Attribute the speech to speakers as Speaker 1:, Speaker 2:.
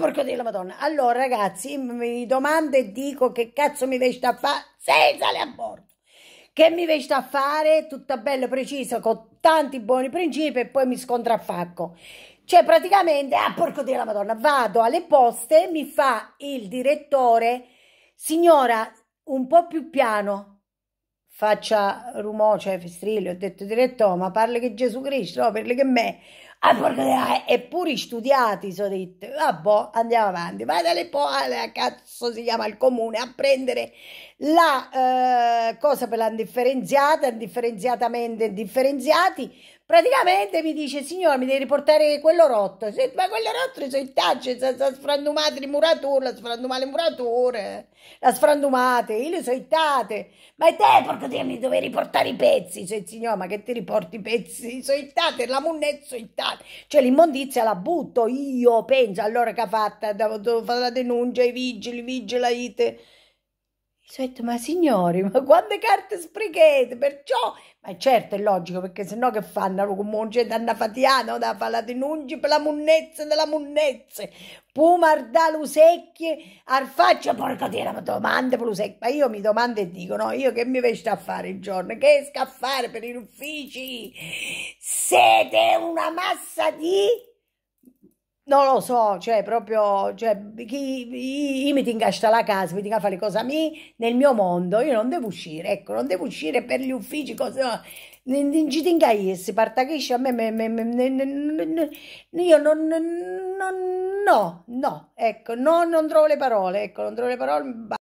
Speaker 1: porco della madonna. Allora ragazzi, mi domando e dico che cazzo mi vesti a fare senza le aborto. Che mi vesti a fare tutta bella precisa con tanti buoni principi e poi mi scontraffacco. Cioè praticamente, ah porco della madonna, vado alle poste, mi fa il direttore, signora un po' più piano, faccia rumore, cioè festrillo, ho detto diretto, ma parli che Gesù Cristo, no, parli che me. Ah, eppure eh, studiati, sono detto, vabbè, andiamo avanti, vadele poi, a ah, cazzo si chiama il comune, a prendere la eh, cosa per l'indifferenziata, indifferenziatamente, indifferenziati, praticamente mi dice, signora, mi devi riportare quello rotto, Se, ma quello rotto sono in tacce, sono sfrandumate le murature, la sfrandumate le murature, la sfrandumate, io le so ittate, ma è te, porco Dio, mi dovevi riportare i pezzi, se, signora, ma che ti riporti i pezzi, sono ittate, la munnezzo ittate male, cioè l'immondizia la butto io, penso, allora che ha fatta, devo, devo fare la denuncia ai vigili, vigila ite ho detto, ma signori, ma quante carte sprechete? Perciò, ma certo è logico, perché sennò che fanno come un c'è da fatiano, da fare la denuncia per la munnezza della munnezza. Pumar da lusecchie, faccio, porca tira, ma domande per lusecchie. Ma io mi domando e dico, no, io che mi vesto a fare il giorno? Che esco a fare per gli uffici? Siete una massa di non lo so, cioè proprio cioè, chi, io mi tengo a stare casa, mi tengo a fare cose mie nel mio mondo, io non devo uscire, ecco, non devo uscire per gli uffici, cosa, non ci tengo a essi, partachisci a me, me, me, me io non, non, no, no, ecco, no, non trovo le parole, ecco, non trovo le parole,